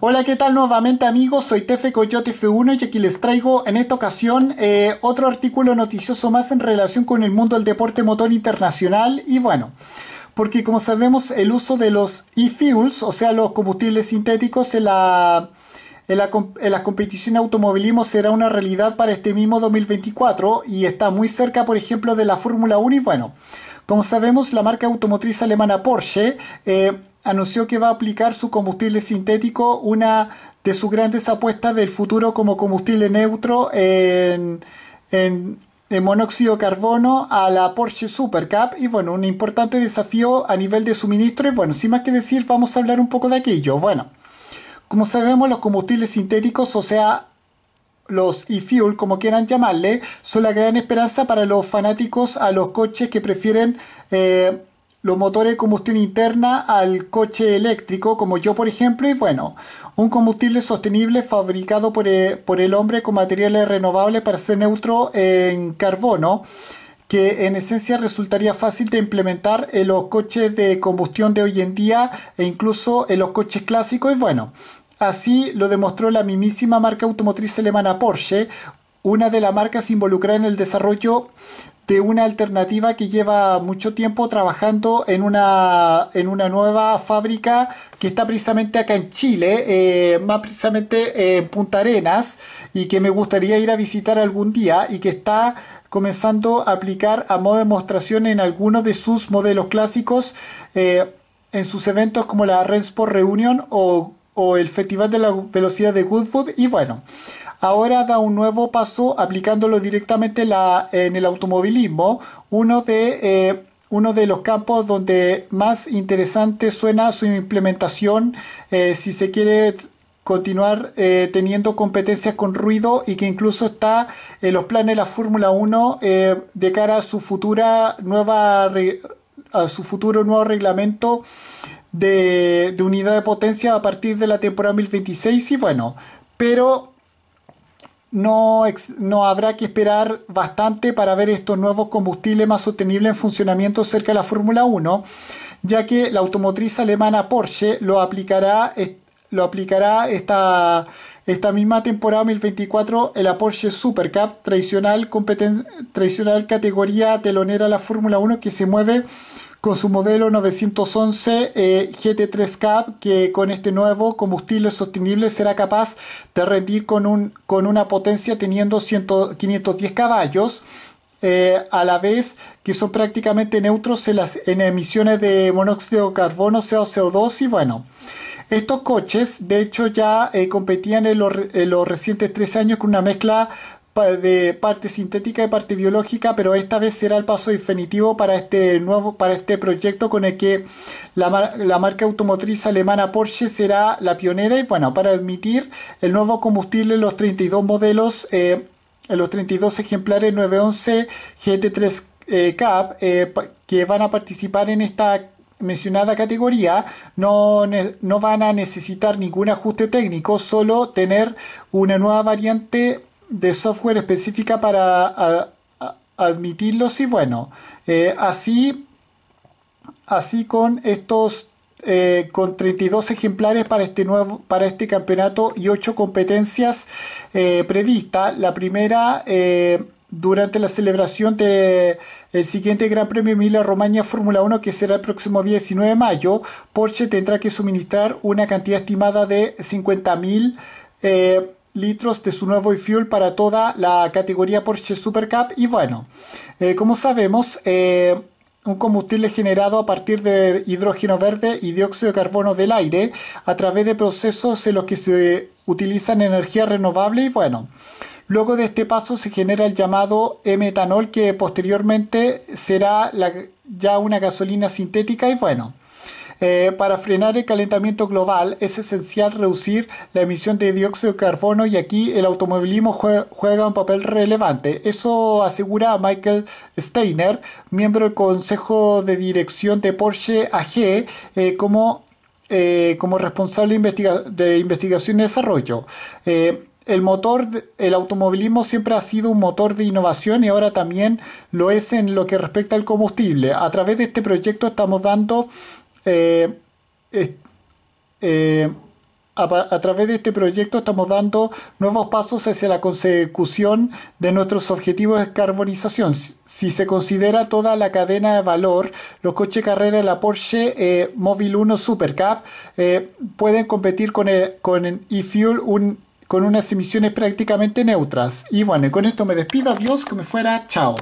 Hola, ¿qué tal nuevamente amigos? Soy Tefe Coyote F1 y aquí les traigo en esta ocasión eh, otro artículo noticioso más en relación con el mundo del deporte motor internacional y bueno, porque como sabemos el uso de los e-fuels, o sea los combustibles sintéticos en la... En la, en competición automovilismo será una realidad para este mismo 2024 y está muy cerca, por ejemplo, de la Fórmula 1 y bueno, como sabemos, la marca automotriz alemana Porsche eh, anunció que va a aplicar su combustible sintético, una de sus grandes apuestas del futuro como combustible neutro en, monóxido de carbono a la Porsche Supercap. Y bueno, un importante desafío a nivel de suministro. Y bueno, sin más que decir, vamos a hablar un poco de aquello. Bueno, como sabemos, los combustibles sintéticos, o sea, los e-fuel, como quieran llamarle, son la gran esperanza para los fanáticos a los coches que prefieren. Eh, los motores de combustión interna al coche eléctrico, como yo por ejemplo, y bueno, un combustible sostenible fabricado eh, por, el hombre con materiales renovables para ser neutro en carbono, que en esencia resultaría fácil de implementar en los coches de combustión de hoy en día e incluso en los coches clásicos, y bueno, Así lo demostró la mismísima marca automotriz alemana Porsche una de las marcas involucrada en el desarrollo de una alternativa que lleva mucho tiempo trabajando en una, en una nueva fábrica que está precisamente acá en Chile, eh, más precisamente en Punta Arenas, y que me gustaría ir a visitar algún día y que está comenzando a aplicar a modo de demostración en algunos de sus modelos clásicos eh, en sus eventos como la Rensport Reunion o, o el Festival de la Velocidad de Goodwood y bueno ahora da un nuevo paso aplicándolo directamente en el automovilismo, uno de, eh, uno de los campos donde más interesante suena su implementación eh, si se quiere continuar eh, teniendo competencias con ruido y que incluso está en los planes de la Fórmula 1 de cara a su futura nueva su futuro nuevo reglamento de, unidad de potencia a partir de la temporada 2026 y bueno pero no, no habrá que esperar bastante para ver estos nuevos combustibles más sostenibles en funcionamiento cerca de la Fórmula 1, ya que la automotriz alemana Porsche lo aplicará, lo aplicará esta, esta misma temporada 2024 en la Porsche Supercup, tradicional, tradicional categoría telonera de la Fórmula 1 que se mueve con su modelo 911 GT3 CAP que con este nuevo combustible sostenible será capaz de rendir con, un, con una potencia teniendo 510 caballos eh, a la vez que son prácticamente neutros en emisiones de monóxido de carbono, CO2 y bueno. Estos coches, de hecho, ya eh, competían en, los, recientes tres años con una mezcla de parte sintética y parte biológica, pero esta vez será el paso definitivo para este nuevo para este proyecto con el que la, marca automotriz alemana Porsche será la pionera y bueno, para admitir el nuevo combustible los 32 modelos eh, los 32 ejemplares 911 GT3 Cap que van a participar en esta mencionada categoría no, no van a necesitar ningún ajuste técnico, solo tener una nueva variante de software específica para admitirlos y bueno, eh, así, así con estos eh, con 32 ejemplares para este, nuevo, para este campeonato y 8 competencias eh, previstas. La primera durante la celebración del el siguiente Gran Premio Emilia Romagna Fórmula 1 que será el próximo 19 de mayo. Porsche tendrá que suministrar una cantidad estimada de 50.000 litros de su nuevo e-fuel para toda la categoría Porsche Super Cup. Y bueno, eh, como sabemos, eh, un combustible generado a partir de hidrógeno verde y dióxido de carbono del aire a través de procesos en los que se utilizan energía renovable y bueno. Luego de este paso se genera el llamado metanol que posteriormente será ya una gasolina sintética y bueno. Eh, para frenar el calentamiento global es esencial reducir la emisión de dióxido de carbono y aquí el automovilismo juega un papel relevante. Eso asegura Michael Steiner, miembro del Consejo de Dirección de Porsche AG, eh, como, eh, como responsable de investigación y desarrollo el motor, el automovilismo siempre ha sido un motor de innovación y ahora también lo es en lo que respecta al combustible. A través de este proyecto estamos dando eh, eh, a, través de este proyecto estamos dando nuevos pasos hacia la consecución de nuestros objetivos de carbonización. Si, se considera toda la cadena de valor, los coches carrera de la Porsche eh, Móvil 1 Supercap eh, pueden competir con el, e-fuel con unas emisiones prácticamente neutras. Y bueno, con esto me despido. Adiós, que me fuera. Chao.